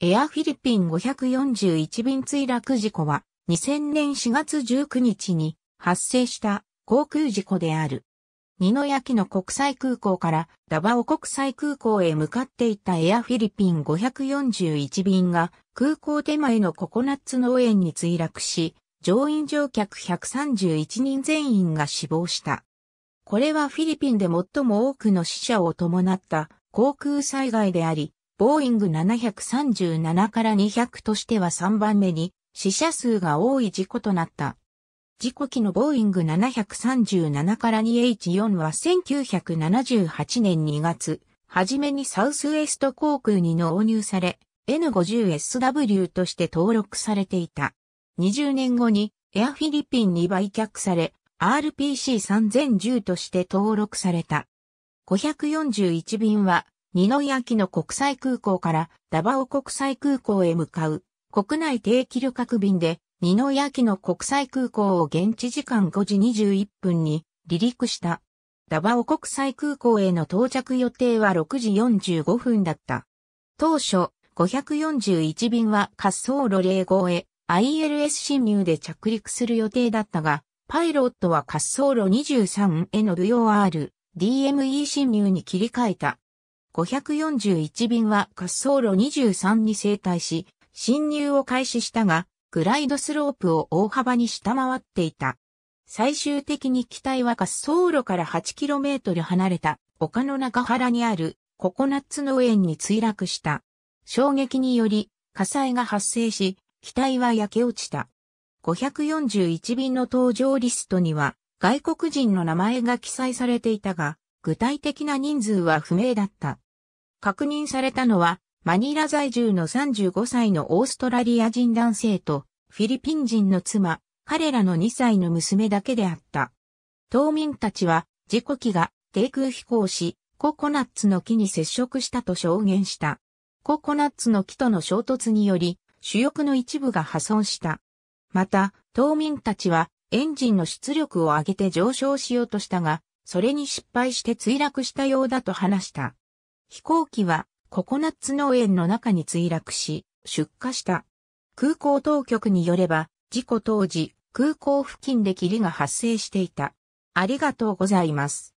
エアフィリピン541便墜落事故は2000年4月19日に発生した航空事故である。ニノヤキの国際空港からダバオ国際空港へ向かっていたエアフィリピン541便が空港手前のココナッツ農園に墜落し、乗員乗客131人全員が死亡した。これはフィリピンで最も多くの死者を伴った航空災害であり、ボーイング737から200としては3番目に死者数が多い事故となった。事故機のボーイング737から 2H4 は1978年2月、はじめにサウスウエスト航空に納入され、N50SW として登録されていた。20年後にエアフィリピンに売却され、RPC3010 として登録された。541便は二宮木の国際空港からダバオ国際空港へ向かう国内定期旅客便で二宮木の国際空港を現地時間5時21分に離陸した。ダバオ国際空港への到着予定は6時45分だった。当初、541便は滑走路0号へ ILS 侵入で着陸する予定だったが、パイロットは滑走路23への VOR、DME 侵入に切り替えた。541便は滑走路23に生体し、侵入を開始したが、グライドスロープを大幅に下回っていた。最終的に機体は滑走路から 8km 離れた丘の中原にあるココナッツ農園に墜落した。衝撃により火災が発生し、機体は焼け落ちた。541便の搭乗リストには外国人の名前が記載されていたが、具体的な人数は不明だった。確認されたのは、マニラ在住の35歳のオーストラリア人男性と、フィリピン人の妻、彼らの2歳の娘だけであった。島民たちは、事故機が低空飛行し、ココナッツの木に接触したと証言した。ココナッツの木との衝突により、主翼の一部が破損した。また、島民たちはエンジンの出力を上げて上昇しようとしたが、それに失敗して墜落したようだと話した。飛行機はココナッツ農園の中に墜落し、出火した。空港当局によれば、事故当時、空港付近で霧が発生していた。ありがとうございます。